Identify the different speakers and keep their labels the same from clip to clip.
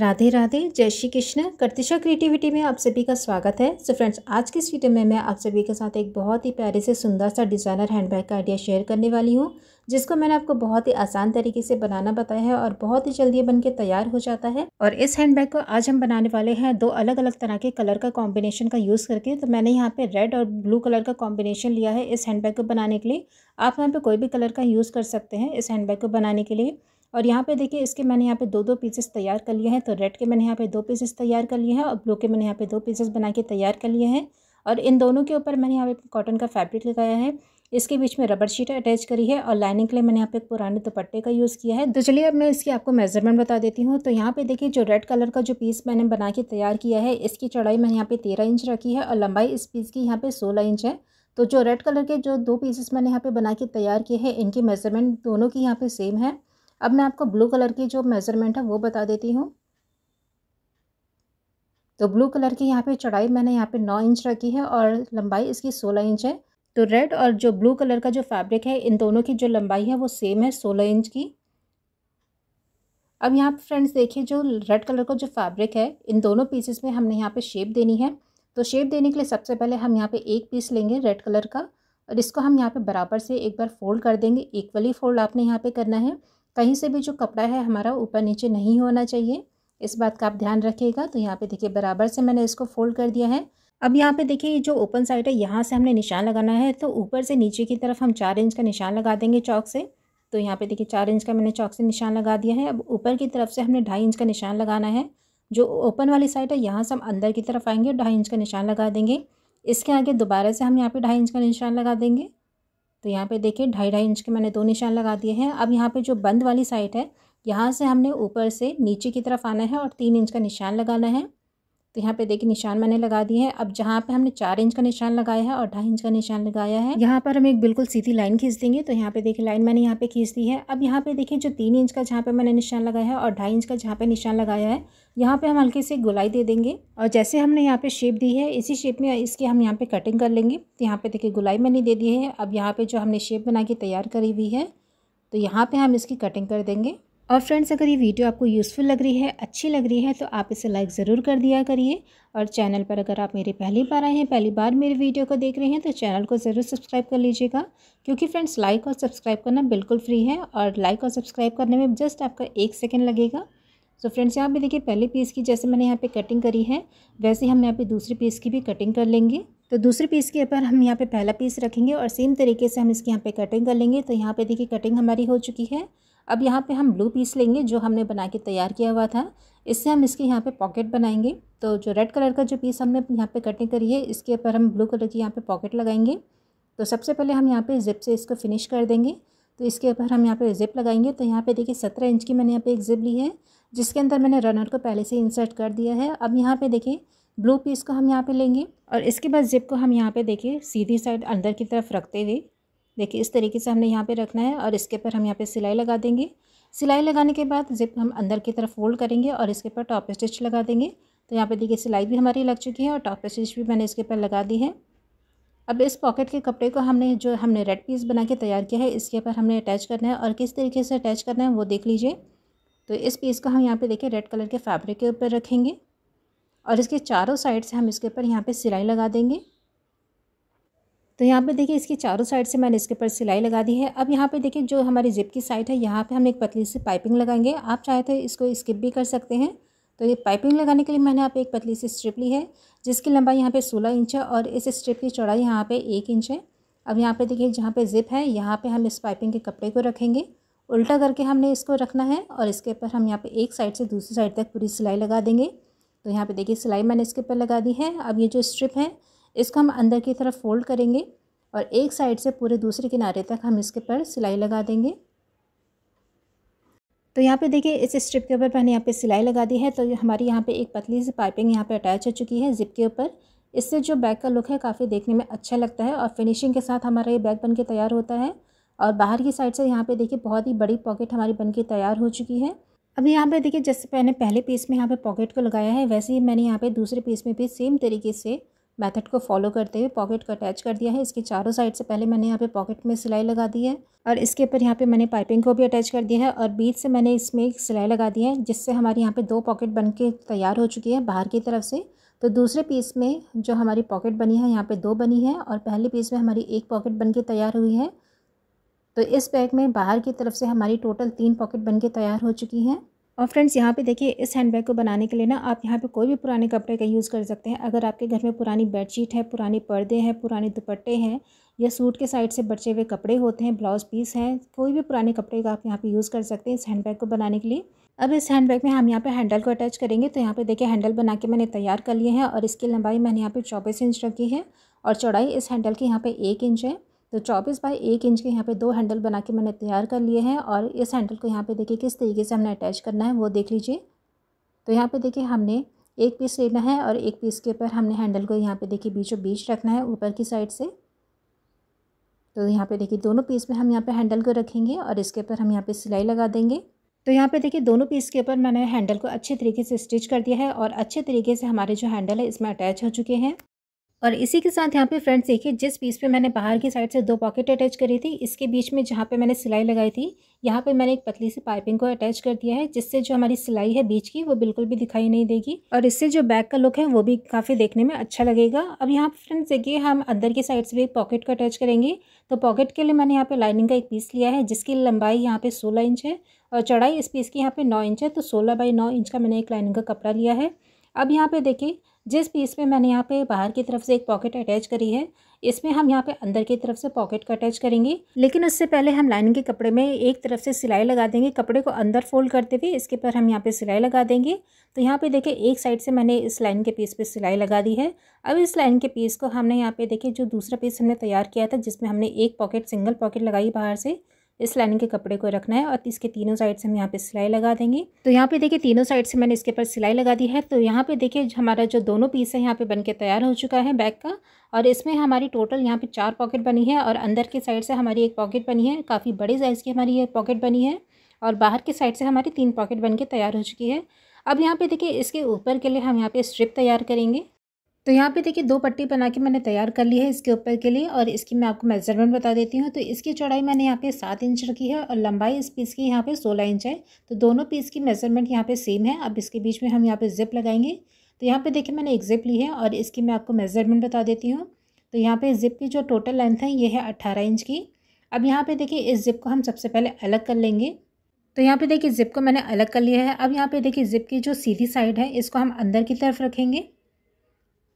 Speaker 1: राधे राधे जय श्री कृष्ण करतिशा क्रिएटिविटी में आप सभी का स्वागत है सो so फ्रेंड्स आज की इस वीडियो में मैं आप सभी के साथ एक बहुत ही प्यारे से सुंदर सा डिज़ाइनर हैंडबैग का आइडिया शेयर करने वाली हूँ जिसको मैंने आपको बहुत ही आसान तरीके से बनाना बताया है और बहुत ही जल्दी बनके तैयार हो जाता है और इस हैंडबैग को आज हम बनाने वाले हैं दो अलग अलग तरह के कलर का कॉम्बिनेशन का यूज़ करके तो मैंने यहाँ पे रेड और ब्लू कलर का कॉम्बिनेशन लिया है इस हैंडबैग को बनाने के लिए आप यहाँ पे कोई भी कलर का यूज़ कर सकते हैं इस हैंडबैग को बनाने के लिए और यहाँ पे देखिए इसके मैंने यहाँ पे दो दो पीसेस तैयार कर लिए हैं तो रेड के मैंने यहाँ पे दो पीसेस तैयार कर लिए हैं और ब्लू के मैंने यहाँ पे दो पीसेस बना के तैयार कर लिए हैं और इन दोनों के ऊपर मैंने यहाँ पे कॉटन का फैब्रिक लगाया है इसके बीच में रबर शीट अटैच करी है और लाइनिंग के लिए मैंने यहाँ पे एक पुराने दुपट्टे का यूज़ किया है तो चलिए अब मैं इसकी आपको मेजरमेंट बता देती हूँ तो यहाँ पे देखिए जो रेड कलर का जो पीस मैंने बना के तैयार किया है इसकी चौड़ाई मैंने यहाँ पे तेरह इंच रखी है और लंबाई इस पीस की यहाँ पे सोलह इंच है तो जो रेड कलर के जो दो पीसेस मैंने यहाँ पे बना के तैयार किए हैं इनकी मेजरमेंट दोनों की यहाँ पे सेम है अब मैं आपको ब्लू कलर की जो मेज़रमेंट है वो बता देती हूँ तो ब्लू कलर की यहाँ पे चौड़ाई मैंने यहाँ पे नौ इंच रखी है और लंबाई इसकी सोलह इंच है तो रेड और जो ब्लू कलर का जो फैब्रिक है इन दोनों की जो लंबाई है वो सेम है सोलह इंच की अब यहाँ पर फ्रेंड्स देखिए जो रेड कलर का जो फैब्रिक है इन दोनों पीसेस में हमने यहाँ पे शेप देनी है तो शेप देने के लिए सबसे पहले हम यहाँ पे एक पीस लेंगे रेड कलर का और इसको हम यहाँ पे बराबर से एक बार फोल्ड कर देंगे इक्वली फोल्ड आपने यहाँ पे करना है कहीं से भी जो कपड़ा है हमारा ऊपर नीचे नहीं होना चाहिए इस बात का आप ध्यान रखिएगा तो यहाँ पे देखिए बराबर से मैंने इसको फोल्ड कर दिया है अब यहाँ पे देखिए जो ओपन साइड है यहाँ से हमने निशान लगाना है तो ऊपर से नीचे की तरफ हम चार इंच का निशान लगा देंगे चौक से तो यहाँ पे देखिए चार इंच का मैंने चौक से निशान लगा दिया है अब ऊपर की तरफ से हमने ढाई इंच का निशान लगाना है जो ओपन वाली साइड है यहाँ से हम अंदर की तरफ आएँगे और ढाई इंच का निशान लगा देंगे इसके आगे दोबारा से हम यहाँ पर ढाई इंच का निशान लगा देंगे तो यहाँ पे देखिए ढाई ढाई इंच के मैंने दो निशान लगा दिए हैं अब यहाँ पे जो बंद वाली साइड है यहाँ से हमने ऊपर से नीचे की तरफ आना है और तीन इंच का निशान लगाना है तो यहाँ पे देखिए निशान मैंने लगा दिए हैं अब जहाँ पे हमने चार इंच का निशान लगाया है और ढाई इंच का निशान लगाया है यहाँ पर हम एक बिल्कुल सीधी लाइन खींच देंगे तो यहाँ पे देखिए लाइन मैंने यहाँ पे खींच दी है अब यहाँ पे देखिए जो तीन इंच का जहाँ पे मैंने निशान लगाया है और ढाई इंच का जहाँ पे निशान लगाया है यहाँ पे हम हल्के से गोलाई दे देंगे और जैसे हमने यहाँ पे शेप दी है इसी शेप में इसकी हम यहाँ पे कटिंग कर लेंगे तो यहाँ पे देखिए गोलाई मैंने दे दी है अब यहाँ पे जो हमने शेप बना के तैयार करी हुई है तो यहाँ पे हम इसकी कटिंग कर देंगे और फ्रेंड्स अगर ये वीडियो आपको यूज़फुल लग रही है अच्छी लग रही है तो आप इसे लाइक ज़रूर कर दिया करिए और चैनल पर अगर आप मेरे पहली बार आए हैं पहली बार मेरे वीडियो को देख रहे हैं तो चैनल को ज़रूर सब्सक्राइब कर लीजिएगा क्योंकि फ्रेंड्स लाइक और सब्सक्राइब करना बिल्कुल फ्री है और लाइक और सब्सक्राइब करने में जस्ट आपका एक सेकेंड लगेगा सो फ्रेंड्स यहाँ पर देखिए पहले पीस की जैसे मैंने यहाँ पर कटिंग करी है वैसे हम यहाँ पर दूसरी पीस की भी कटिंग कर लेंगे तो दूसरे पीस के ऊपर हम यहाँ पर पहला पीस रखेंगे और सेम तरीके से हम इसकी यहाँ पर कटिंग कर लेंगे तो यहाँ पर देखिए कटिंग हमारी हो चुकी है अब यहाँ पे हम ब्लू पीस लेंगे जो हमने बना के तैयार किया हुआ था इससे हम इसके यहाँ पे पॉकेट बनाएंगे तो जो रेड कलर का जो पीस हमने यहाँ पे कटिंग करी है इसके ऊपर हम ब्लू कलर की यहाँ पे पॉकेट लगाएंगे तो सबसे पहले हम यहाँ पे जिप से इसको फिनिश कर देंगे तो इसके ऊपर हम यहाँ पर जिप लगाएंगे तो यहाँ पर देखिए सत्रह इंच की मैंने यहाँ पर एक जिप ली है जिसके अंदर मैंने रनर को पहले से इंसर्ट कर दिया है अब यहाँ पर देखिए ब्लू पीस को हम यहाँ पर लेंगे और इसके बाद जिप को हम यहाँ पर देखिए सीधी साइड अंदर की तरफ रखते हुए देखिए इस तरीके से हमने यहाँ पे रखना है और इसके ऊपर हम यहाँ पे सिलाई लगा देंगे सिलाई लगाने के बाद जिप हम अंदर की तरफ फोल्ड करेंगे और इसके ऊपर टॉप स्टिच लगा देंगे तो यहाँ पे देखिए सिलाई भी हमारी लग चुकी है और टॉप स्टिच भी मैंने इसके ऊपर लगा दी है अब इस पॉकेट के कपड़े को हमने जो हमने रेड पीस बना के तैयार किया है इसके ऊपर हमने अटैच करना है और किस तरीके से अटैच करना है वो देख लीजिए तो इस पीस को हम यहाँ पर देखिए रेड कलर के फैब्रिक के ऊपर रखेंगे और इसके चारों साइड से हम इसके ऊपर यहाँ पर सिलाई लगा देंगे तो यहाँ पे देखिए इसकी चारों साइड से मैंने इसके ऊपर सिलाई लगा दी है अब यहाँ पे देखिए जो हमारी जिप की साइड है यहाँ पे हम एक पतली सी पाइपिंग लगाएंगे आप चाहे तो इसको स्किप भी कर सकते हैं तो ये पाइपिंग लगाने के लिए मैंने आप एक पतली सी स्ट्रिप ली है जिसकी लंबाई यहाँ पे सोलह इंच है और इस स्ट्रिप की चौड़ाई यहाँ पर एक इंच है अब यहाँ पर देखिए जहाँ पर जिप है यहाँ पर हम इस पाइपिंग के कपड़े को रखेंगे उल्टा करके हमने इसको रखना है और इसके ऊपर हम यहाँ पर एक साइड से दूसरी साइड तक पूरी सिलाई लगा देंगे तो यहाँ पे देखिए सिलाई मैंने इसके ऊपर लगा दी है अब ये जो स्ट्रिप है इसको हम अंदर की तरफ फोल्ड करेंगे और एक साइड से पूरे दूसरे किनारे तक हम इसके पर सिलाई लगा देंगे तो यहाँ पे देखिए इस स्ट्रिप के ऊपर मैंने यहाँ पे सिलाई लगा दी है तो हमारी यहाँ पे एक पतली सी पाइपिंग यहाँ पे अटैच हो चुकी है जिप के ऊपर इससे जो बैग का लुक है काफ़ी देखने में अच्छा लगता है और फिनिशिंग के साथ हमारा ये बैग बन के तैयार होता है और बाहर की साइड से यहाँ पे देखिए बहुत ही बड़ी पॉकेट हमारी बन के तैयार हो चुकी है अब यहाँ पर देखिए जैसे मैंने पहले पीस में यहाँ पर पॉकेट को लगाया है वैसे ही मैंने यहाँ पर दूसरे पीस में भी सेम तरीके से मेथड को फॉलो करते हुए पॉकेट को अटैच कर दिया है इसके चारों साइड से पहले मैंने यहाँ पे पॉकेट में सिलाई लगा दी है और इसके ऊपर यहाँ पे मैंने पाइपिंग को भी अटैच कर दिया है और बीच से मैंने इसमें एक सिलाई लगा दी है जिससे हमारे यहाँ पे दो पॉकेट बन के तैयार हो चुकी है बाहर की तरफ से तो दूसरे पीस में जो हमारी पॉकेट बनी है यहाँ पर दो बनी है और पहले पीस में हमारी एक पॉकेट बन के तैयार हुई है तो इस बैग में बाहर की तरफ से हमारी टोटल तीन पॉकेट बन के तैयार हो चुकी हैं और फ्रेंड्स यहाँ पे देखिए इस हैंड बैग को बनाने के लिए ना आप यहाँ पे कोई भी पुराने कपड़े का यूज़ कर सकते हैं अगर आपके घर में पुरानी बेडशीट है पुराने पर्दे हैं पुराने दुपट्टे हैं या सूट के साइड से बचे हुए कपड़े होते हैं ब्लाउज़ पीस हैं कोई भी पुराने कपड़े का आप यहाँ पे यूज़ कर सकते हैं इस हैंड बैग को बनाने के लिए अब इस हैंड बैग में हम यहाँ पर हैंडल को अटैच करेंगे तो यहाँ पर देखिए हैंडल बना के मैंने तैयार कर लिए हैं और इसकी लंबाई मैंने यहाँ पर चौबीस इंच रखी है और चौड़ाई इस हैंडल की यहाँ पर एक इंच है तो चौबीस बाई एक इंच के यहाँ पे दो हैंडल बना के मैंने तैयार कर लिए हैं और इस हैंडल को यहाँ पे देखिए किस तरीके से हमने अटैच करना है वो देख लीजिए तो यहाँ पे देखिए हमने एक पीस लेना है और एक पीस के ऊपर हमने हैंडल को यहाँ पे देखिए बीचों बीच रखना है ऊपर की साइड से तो यहाँ पे देखिए दोनों पीस में हम यहाँ पर हैंडल को रखेंगे और इसके ऊपर हम यहाँ पर सिलाई लगा देंगे तो यहाँ पे देखिए दोनों पीस के ऊपर मैंने हैंडल को अच्छे तरीके से स्टिच कर दिया है और अच्छे तरीके से हमारे जो हैंडल है इसमें अटैच हो चुके हैं और इसी के साथ यहाँ पे फ्रेंड्स देखिए जिस पीस पे मैंने बाहर की साइड से दो पॉकेट अटैच करी थी इसके बीच में जहाँ पे मैंने सिलाई लगाई थी यहाँ पे मैंने एक पतली सी पाइपिंग को अटैच कर दिया है जिससे जो हमारी सिलाई है बीच की वो बिल्कुल भी दिखाई नहीं देगी और इससे जो बैक का लुक है वो भी काफ़ी देखने में अच्छा लगेगा अब यहाँ पर फ्रेंड्स देखिए हम अंदर की साइड से भी पॉकेट को अटैच करेंगे तो पॉकेट के लिए मैंने यहाँ पर लाइनिंग का एक पीस लिया है जिसकी लंबाई यहाँ पर सोलह इंच है और चौड़ाई इस पीस की यहाँ पर नौ इंच है तो सोलह बाई नौ इंच का मैंने एक लाइनिंग का कपड़ा लिया है अब यहाँ पे देखिए जिस पीस में मैंने यहाँ पे बाहर की तरफ से एक पॉकेट अटैच करी है इसमें हम यहाँ पे अंदर की तरफ से पॉकेट का अटैच करेंगे लेकिन उससे पहले हम लाइनिंग के कपड़े में एक तरफ से सिलाई लगा देंगे कपड़े को अंदर फोल्ड करते हुए इसके पर हम यहाँ पे सिलाई लगा देंगे तो यहाँ पे देखिए एक साइड से मैंने इस लाइन के पीस पर सिलाई लगा दी है अब इस लाइन के पीस को हमने यहाँ पर देखिए जो दूसरा पीस हमने तैयार किया था जिसमें हमने एक पॉकेट सिंगल पॉकेट लगाई बाहर से इस लाइनिंग के कपड़े को रखना है और इसके तीनों साइड से हम यहाँ पे सिलाई लगा देंगे तो यहाँ पे देखिए तीनों साइड से मैंने इसके ऊपर सिलाई लगा दी है तो यहाँ पे देखिए हमारा जो दोनों पीस है यहाँ पे बनके तैयार हो चुका है बैग का और इसमें हमारी टोटल यहाँ पे चार पॉकेट बनी है और अंदर की साइड से हमारी एक पॉकेट बनी है काफ़ी बड़े साइज़ की हमारी ये पॉकेट बनी है और बाहर के साइड से हमारी तीन पॉकेट बन तैयार हो चुकी है अब यहाँ पर देखिए इसके ऊपर के लिए हम यहाँ पर स्ट्रिप तैयार करेंगे तो यहाँ पे देखिए दो पट्टी बना के मैंने तैयार कर ली है इसके ऊपर के लिए और इसकी मैं आपको मेजरमेंट बता देती हूँ तो इसकी चौड़ाई मैंने यहाँ पे सात इंच रखी है और लंबाई इस पीस की यहाँ पे सोलह इंच है तो दोनों पीस की मेजरमेंट यहाँ पे सेम है अब इसके बीच में हम यहाँ पे जिप लगाएंगे तो यहाँ पर देखिए मैंने एक जिप ली है और इसकी मैं आपको मेजरमेंट बता देती हूँ तो यहाँ पर जिप की जो टोटल लेंथ है ये है अट्ठारह इंच की अब यहाँ पर देखिए इस जिप को हम सबसे पहले अलग कर लेंगे तो यहाँ पर देखिए जिप को मैंने अलग कर लिया है अब यहाँ पर देखिए जिप की जो सीधी साइड है इसको हम अंदर की तरफ रखेंगे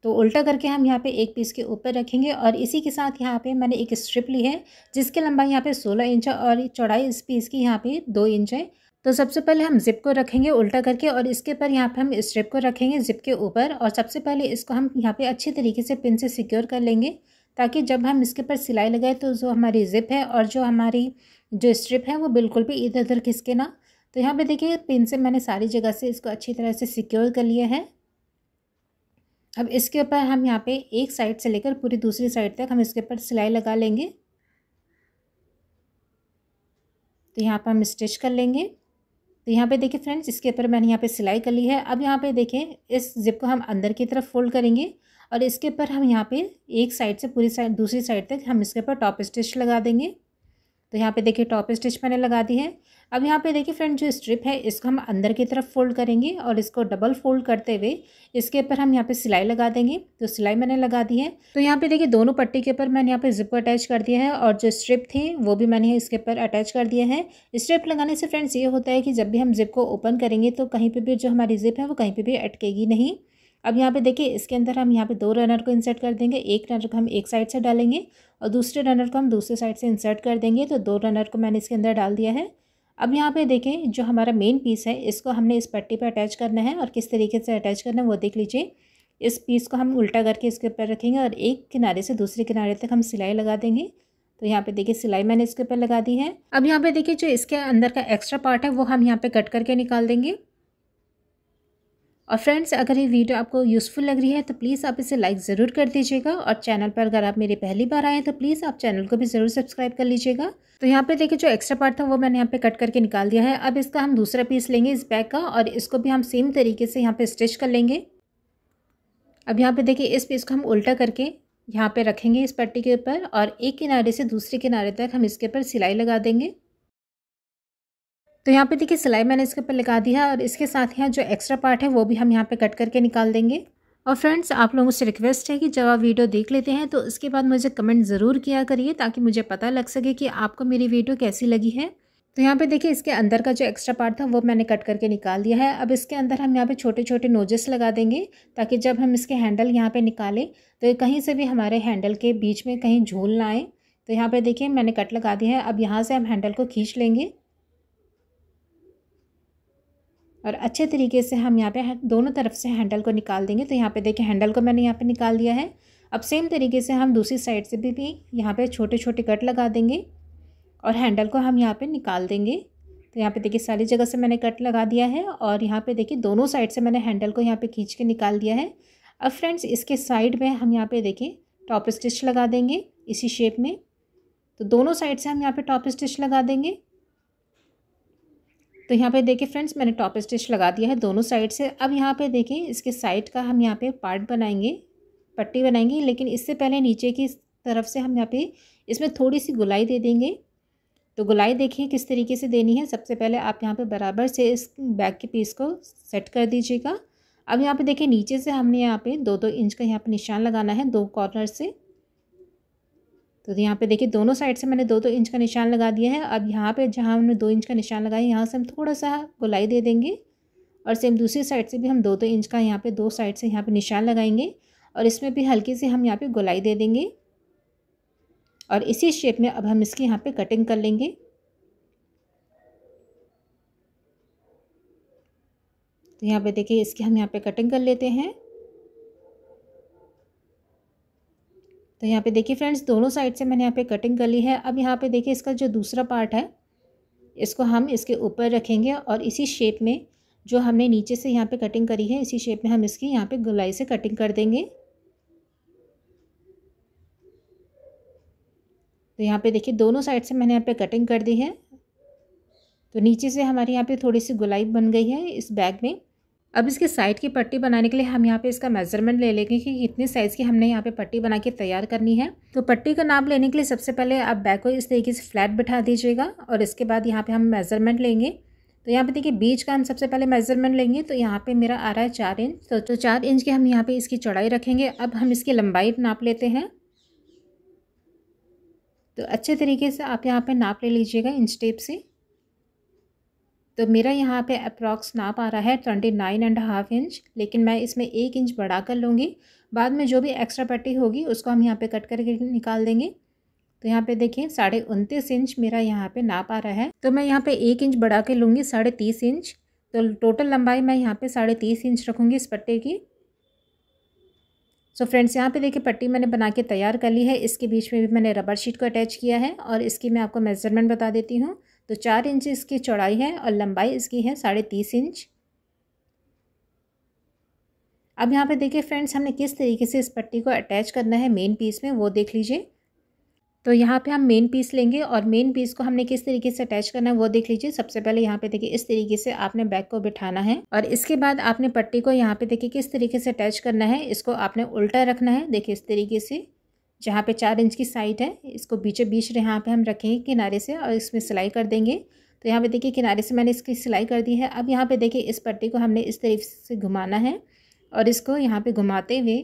Speaker 1: तो उल्टा करके हम यहाँ पे एक पीस के ऊपर रखेंगे और इसी के साथ यहाँ पे मैंने एक स्ट्रिप ली है जिसकी लंबाई यहाँ पे 16 इंच है और चौड़ाई इस पीस की यहाँ पे दो इंच है तो सबसे पहले हम जिप को रखेंगे उल्टा करके और इसके पर यहाँ पे हम स्ट्रिप को रखेंगे जिप के ऊपर और सबसे पहले इसको हम यहाँ पर अच्छे तरीके से पिन से सिक्योर कर लेंगे ताकि जब हम इसके पर सिलाई लगाए तो जो हमारी जिप है और जो हमारी जो स्ट्रिप है वो बिल्कुल भी इधर उधर खिसके ना तो यहाँ पे देखिए पिन से मैंने सारी जगह से इसको अच्छी तरह से सिक्योर कर लिया है अब इसके ऊपर हम यहाँ पे एक साइड से लेकर पूरी दूसरी साइड तक हम इसके ऊपर सिलाई लगा लेंगे तो यहाँ पर हम स्टिच कर लेंगे तो यहाँ पे देखिए फ्रेंड्स इसके ऊपर मैंने यहाँ पे सिलाई कर ली है अब यहाँ पे देखें इस जिप को हम अंदर की तरफ फोल्ड करेंगे और इसके ऊपर हम यहाँ पे एक साइड से पूरी साइड दूसरी साइड तक हम इसके ऊपर टॉप स्टिच लगा देंगे तो यहाँ पे देखिए टॉप स्टिच मैंने लगा दी है अब यहाँ पे देखिए फ्रेंड जो स्ट्रिप है इसको हम अंदर की तरफ फोल्ड करेंगे और इसको डबल फोल्ड करते हुए इसके ऊपर हम यहाँ पे सिलाई लगा देंगे तो सिलाई मैंने लगा दी है तो यहाँ पे देखिए दोनों पट्टी के ऊपर मैंने यहाँ पे जिप अटैच कर दिया है और जो स्ट्रिप थी वो भी मैंने इसके ऊपर अटैच कर दिया है स्ट्रिप लगाने से फ्रेंड्स ये होता है कि जब भी हम जिप को ओपन करेंगे तो कहीं पर भी जो हमारी जिप है वो कहीं पर भी अटकेगी नहीं अब यहाँ पे देखिए इसके अंदर हम यहाँ पे दो रनर को इंसर्ट कर देंगे एक रनर को हम एक साइड से डालेंगे और दूसरे रनर को हम दूसरे साइड से इंसर्ट कर देंगे तो दो रनर को मैंने इसके अंदर डाल दिया है अब यहाँ पे देखें जो हमारा मेन पीस है इसको हमने इस पट्टी पर अटैच करना है और किस तरीके से अटैच करना है वो देख लीजिए इस पीस को हम उल्टा करके इसके ऊपर रखेंगे और एक किनारे से दूसरे किनारे तक हम सिलाई लगा देंगे तो यहाँ पे देखिए सिलाई मैंने इसके ऊपर लगा दी है अब यहाँ पे देखिए जो इसके अंदर का एक्स्ट्रा पार्ट है वो हम यहाँ पे कट करके निकाल देंगे और फ्रेंड्स अगर ये वीडियो आपको यूज़फुल लग रही है तो प्लीज़ आप इसे लाइक ज़रूर कर दीजिएगा और चैनल पर अगर आप मेरे पहली बार आए तो प्लीज़ आप चैनल को भी ज़रूर सब्सक्राइब कर लीजिएगा तो यहाँ पे देखिए जो एक्स्ट्रा पार्ट था वो मैंने यहाँ पे कट करके निकाल दिया है अब इसका हम दूसरा पीस लेंगे इस बैग का और इसको भी हम सेम तरीके से यहाँ पर स्टिच कर लेंगे अब यहाँ पर देखिए इस पीस को हम उल्टा करके यहाँ पर रखेंगे इस पट्टी के ऊपर और एक किनारे से दूसरे किनारे तक हम इसके ऊपर सिलाई लगा देंगे तो यहाँ पे देखिए सिलाई मैंने इसके ऊपर लगा दी है और इसके साथ यहाँ जो एक्स्ट्रा पार्ट है वो भी हम यहाँ पे कट करके निकाल देंगे और फ्रेंड्स आप लोगों से रिक्वेस्ट है कि जब आप वीडियो देख लेते हैं तो उसके बाद मुझे कमेंट ज़रूर किया करिए ताकि मुझे पता लग सके कि आपको मेरी वीडियो कैसी लगी है तो यहाँ पे देखिए इसके अंदर का जो एक्स्ट्रा पार्ट था वो मैंने कट करके निकाल दिया है अब इसके अंदर हम यहाँ पे छोटे छोटे नोजेस लगा देंगे ताकि जब हम इसके हैंडल यहाँ पे निकालें तो कहीं से भी हमारे हैंडल के बीच में कहीं झूल ना आए तो यहाँ पे देखिए मैंने कट लगा दिया है अब यहाँ से हम हैंडल को खींच लेंगे और अच्छे तरीके से हम यहाँ पे दोनों तरफ से हैंडल को निकाल देंगे तो यहाँ पे देखिए हैंडल को मैंने यहाँ पे निकाल दिया है अब सेम तरीके से हम दूसरी साइड से भी, भी यहाँ पे छोटे छोटे कट लगा देंगे और हैंडल को हम यहाँ पे निकाल देंगे तो यहाँ पे देखिए सारी जगह से मैंने कट लगा दिया है और यहाँ पर देखिए दोनों साइड से मैंने हैंडल को यहाँ पर खींच के निकाल दिया है अब फ्रेंड्स इसके साइड में हम यहाँ पर देखें टॉप स्टिच लगा देंगे इसी शेप में तो दोनों साइड से हम यहाँ पर टॉप स्टिच लगा देंगे तो यहाँ पे देखिए फ्रेंड्स मैंने टॉप स्टिच लगा दिया है दोनों साइड से अब यहाँ पे देखिए इसके साइड का हम यहाँ पे पार्ट बनाएंगे पट्टी बनाएंगे लेकिन इससे पहले नीचे की तरफ से हम यहाँ पे इसमें थोड़ी सी गुलाई दे देंगे तो गुलाई देखिए किस तरीके से देनी है सबसे पहले आप यहाँ पर बराबर से इस बैक के पीस को सेट कर दीजिएगा अब यहाँ पर देखिए नीचे से हमने यहाँ पर दो दो इंच का यहाँ पर निशान लगाना है दो कॉर्नर से तो यहाँ पे देखिए दोनों साइड से मैंने दो दो इंच का निशान लगा दिया है अब यहाँ पे जहाँ हमने दो इंच का निशान लगाया यहाँ से हम थोड़ा सा गोलाई दे देंगे और सेम दूसरी साइड से भी हम दो दो इंच का यहाँ पे दो साइड से यहाँ पे निशान लगाएंगे और इसमें भी हल्की से हम यहाँ पे गोलाई दे देंगे और इसी शेप में अब हम इसकी यहाँ पर कटिंग कर लेंगे तो यहाँ पर देखिए इसकी हम यहाँ पर कटिंग कर लेते हैं तो यहाँ पे देखिए फ्रेंड्स दोनों साइड से मैंने यहाँ पे कटिंग कर ली है अब यहाँ पे देखिए इसका जो दूसरा पार्ट है इसको हम इसके ऊपर रखेंगे और इसी शेप में जो हमने नीचे से यहाँ पे कटिंग करी है इसी शेप में हम इसकी यहाँ पे गोलाई से कटिंग कर देंगे तो यहाँ पे देखिए दोनों साइड से मैंने यहाँ पे कटिंग कर दी है तो नीचे से हमारे यहाँ पे थोड़ी सी गुलाई बन गई है इस बैग में अब इसके साइड की पट्टी बनाने के लिए हम यहाँ पे इसका मेजरमेंट ले लेंगे कि कितने साइज़ की हमने यहाँ पे पट्टी बना के तैयार करनी है तो पट्टी का नाप लेने के लिए सबसे पहले आप बैक को इस तरीके से फ्लैट बिठा दीजिएगा और इसके बाद यहाँ पे हम मेजरमेंट लेंगे तो यहाँ पे देखिए बीच का हम सबसे पहले मेजरमेंट लेंगे तो यहाँ पर मेरा आ रहा है चार इंच तो, तो चार इंच की हम यहाँ पर इसकी चौड़ाई रखेंगे अब हम इसकी लंबाई नाप लेते हैं तो अच्छे तरीके से आप यहाँ पर नाप ले लीजिएगा इंच टेप से तो मेरा यहाँ पे अप्रॉक्स नाप आ रहा है twenty nine and half inch लेकिन मैं इसमें एक इंच बढ़ा कर लूँगी बाद में जो भी एक्स्ट्रा पट्टी होगी उसको हम यहाँ पे कट करके निकाल देंगे तो यहाँ पे देखिए साढ़े उनतीस इंच मेरा यहाँ पे नाप आ रहा है तो मैं यहाँ पे एक इंच बढ़ा के लूँगी साढ़े तीस इंच तो टोटल लंबाई मैं यहाँ पे साढ़े तीस इंच रखूँगी इस पट्टे की सो फ्रेंड्स यहाँ पे देखिए पट्टी मैंने बना के तैयार कर ली है इसके बीच में भी मैंने रबर शीट को अटैच किया है और इसकी मैं आपको मेज़रमेंट बता देती हूँ तो चार इंच इसकी चौड़ाई है और लंबाई इसकी है साढ़े तीस इंच अब यहाँ पे देखिए फ्रेंड्स हमने किस तरीके से इस पट्टी को अटैच करना है मेन पीस में वो देख लीजिए तो यहाँ पे हम मेन पीस लेंगे और मेन पीस को हमने किस तरीके से अटैच करना है वो देख लीजिए सबसे पहले यहाँ पे देखिए इस तरीके से आपने बैक को बिठाना है और इसके बाद आपने पट्टी को यहाँ पे देखिए किस तरीके से अटैच करना है इसको आपने उल्टा रखना है देखिए इस तरीके से जहाँ पे चार इंच की साइड है इसको बीचों बीच यहाँ पे हम रखेंगे किनारे से और इसमें सिलाई कर देंगे तो यहाँ पे देखिए किनारे से मैंने इसकी सिलाई कर दी है अब यहाँ पे देखिए इस पट्टी को हमने इस तरीके से घुमाना है और इसको यहाँ पे घुमाते हुए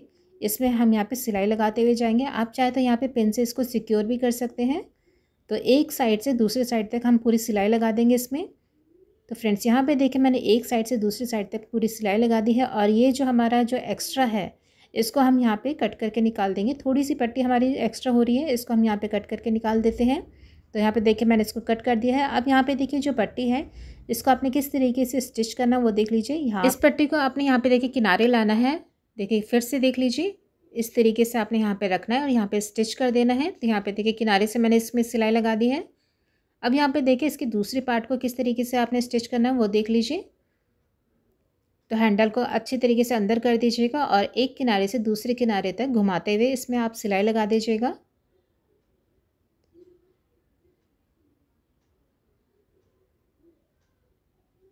Speaker 1: इसमें हम यहाँ पे सिलाई लगाते हुए जाएंगे आप चाहे तो यहाँ पर पेन से इसको सिक्योर भी कर सकते हैं तो एक साइड से दूसरे साइड तक हम पूरी सिलाई लगा देंगे इसमें तो फ्रेंड्स यहाँ पर देखिए मैंने एक साइड से दूसरी साइड तक पूरी सिलाई लगा दी है और ये जो हमारा जो एक्स्ट्रा है इसको हम यहाँ पे कट करके निकाल देंगे थोड़ी सी पट्टी हमारी एक्स्ट्रा हो रही है इसको हम यहाँ पे कट करके निकाल देते हैं तो यहाँ पे देखिए मैंने इसको कट कर दिया है अब यहाँ पे देखिए जो पट्टी है इसको आपने किस तरीके से स्टिच करना वो देख लीजिए यहाँ इस पट्टी को आपने यहाँ पर देखिए किनारे लाना है देखिए फिर से देख लीजिए इस तरीके से आपने यहाँ पर रखना है और यहाँ पर स्टिच कर देना है तो यहाँ पर देखिए किनारे से मैंने इसमें सिलाई लगा दी है अब यहाँ पे देखिए इसके दूसरे पार्ट को किस तरीके से आपने स्टिच करना है वो देख लीजिए तो हैंडल को अच्छे तरीके से अंदर कर दीजिएगा और एक किनारे से दूसरे किनारे तक घुमाते हुए इसमें आप सिलाई लगा दीजिएगा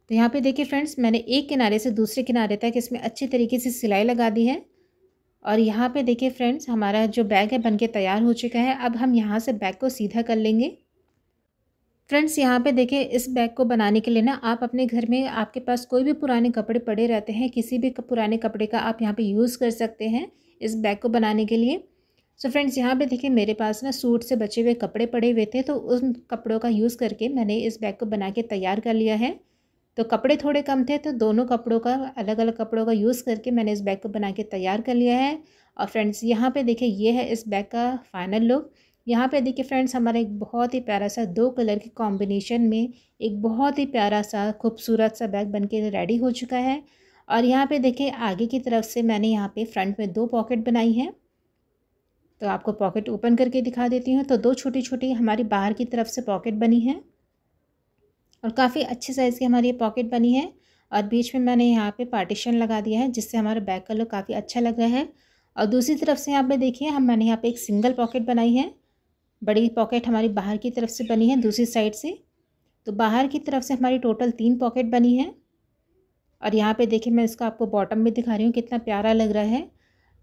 Speaker 1: तो यहाँ पे देखिए फ्रेंड्स मैंने एक किनारे से दूसरे किनारे तक इसमें अच्छी तरीके से सिलाई लगा दी है और यहाँ पे देखिए फ्रेंड्स हमारा जो बैग है बनके तैयार हो चुका है अब हम यहाँ से बैग को सीधा कर लेंगे फ्रेंड्स यहाँ पे देखिए इस बैग को बनाने के लिए ना आप अपने घर में आपके पास कोई भी पुराने कपड़े पड़े रहते हैं किसी भी पुराने कपड़े का आप यहाँ पे यूज़ कर सकते हैं इस बैग को बनाने के लिए सो फ्रेंड्स यहाँ पे देखिए मेरे पास ना सूट से बचे हुए कपड़े पड़े हुए थे तो उन कपड़ों का यूज़ करके मैंने इस बैग को बना के तैयार कर लिया है तो कपड़े थोड़े कम थे तो दोनों कपड़ों का अलग अलग कपड़ों का यूज़ करके मैंने इस बैग को बना के तैयार कर लिया है और फ्रेंड्स यहाँ पे देखिए ये है इस बैग का फाइनल लुक यहाँ पे देखिए फ्रेंड्स हमारा एक बहुत ही प्यारा सा दो कलर के कॉम्बिनेशन में एक बहुत ही प्यारा सा खूबसूरत सा बैग बन के रेडी हो चुका है और यहाँ पे देखिए आगे की तरफ से मैंने यहाँ पे फ्रंट में दो पॉकेट बनाई हैं तो आपको पॉकेट ओपन करके दिखा देती हूँ तो दो छोटी छोटी हमारी बाहर की तरफ से पॉकेट बनी है और काफ़ी अच्छे साइज़ की हमारी ये पॉकेट बनी है और बीच में मैंने यहाँ पे पार्टीशन लगा दिया है जिससे हमारा बैग का लुक काफ़ी अच्छा लग रहा है और दूसरी तरफ से यहाँ पे देखिए हम मैंने यहाँ पे एक सिंगल पॉकेट बनाई है बड़ी पॉकेट हमारी बाहर की तरफ से बनी है दूसरी साइड से तो बाहर की तरफ से हमारी टोटल तीन पॉकेट बनी है और यहाँ पे देखिए मैं इसका आपको बॉटम में दिखा रही हूँ कितना प्यारा लग रहा है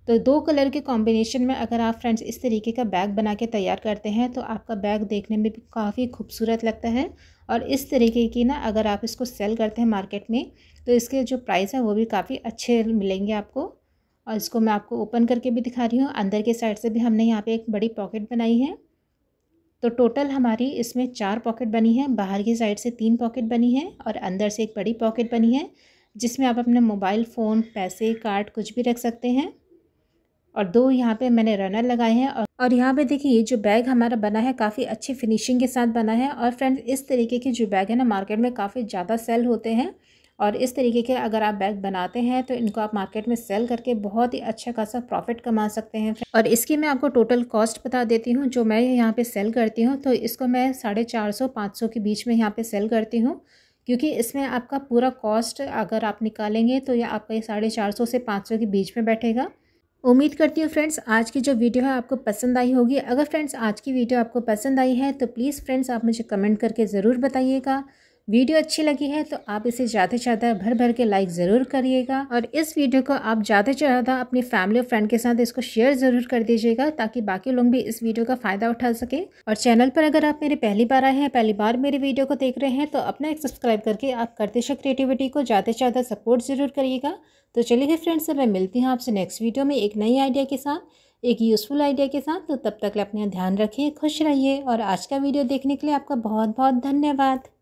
Speaker 1: तो दो कलर के कॉम्बिनेशन में अगर आप फ्रेंड्स इस तरीके का बैग बना के तैयार करते हैं तो आपका बैग देखने में भी काफ़ी खूबसूरत लगता है और इस तरीके की ना अगर आप इसको सेल करते हैं मार्केट में तो इसके जो प्राइस है वो भी काफ़ी अच्छे मिलेंगे आपको और इसको मैं आपको ओपन करके भी दिखा रही हूँ अंदर के साइड से भी हमने यहाँ पे एक बड़ी पॉकेट बनाई है तो टोटल हमारी इसमें चार पॉकेट बनी है बाहर की साइड से तीन पॉकेट बनी है और अंदर से एक बड़ी पॉकेट बनी है जिसमें आप अपने मोबाइल फ़ोन पैसे कार्ड कुछ भी रख सकते हैं और दो यहाँ पे मैंने रनर लगाए हैं और और यहाँ पे देखिए ये जो बैग हमारा बना है काफ़ी अच्छी फिनिशिंग के साथ बना है और फ्रेंड्स इस तरीके के जो बैग है ना मार्केट में काफ़ी ज़्यादा सेल होते हैं और इस तरीके के अगर आप बैग बनाते हैं तो इनको आप मार्केट में सेल करके बहुत ही अच्छा खासा प्रॉफिट कमा सकते हैं और इसकी मैं आपको टोटल कॉस्ट बता देती हूँ जो मैं यहाँ पर सेल करती हूँ तो इसको मैं साढ़े चार सौ पाँच सौ के बीच में यहाँ पर सेल करती हूँ क्योंकि इसमें आपका पूरा कॉस्ट अगर आप निकालेंगे तो यह आपका ये साढ़े चार सौ से पाँच सौ के बीच में बैठेगा उम्मीद करती हूँ फ्रेंड्स आज की जो वीडियो है आपको पसंद आई होगी अगर फ्रेंड्स आज की वीडियो आपको पसंद आई है तो प्लीज़ फ्रेंड्स आप मुझे कमेंट करके ज़रूर बताइएगा वीडियो अच्छी लगी है तो आप इसे ज़्यादा से ज़्यादा भर भर के लाइक ज़रूर करिएगा और इस वीडियो को आप ज़्यादा से ज़्यादा अपनी फैमिली और फ्रेंड के साथ इसको शेयर ज़रूर कर दीजिएगा ताकि बाकी लोग भी इस वीडियो का फ़ायदा उठा सकें और चैनल पर अगर आप मेरे पहली बार आए हैं पहली बार मेरे वीडियो को देख रहे हैं तो अपना एक सब्सक्राइब करके आप करते शक क्रिएटिविटी को ज़्यादा से ज़्यादा सपोर्ट ज़रूर करिएगा तो चलिए फ्रेंड्स अब मैं मिलती हूँ आपसे नेक्स्ट वीडियो में एक नई आइडिया के साथ एक यूज़फुल आइडिया के साथ तो तब तक अपना ध्यान रखिए खुश रहिए और आज का वीडियो देखने के लिए आपका बहुत बहुत धन्यवाद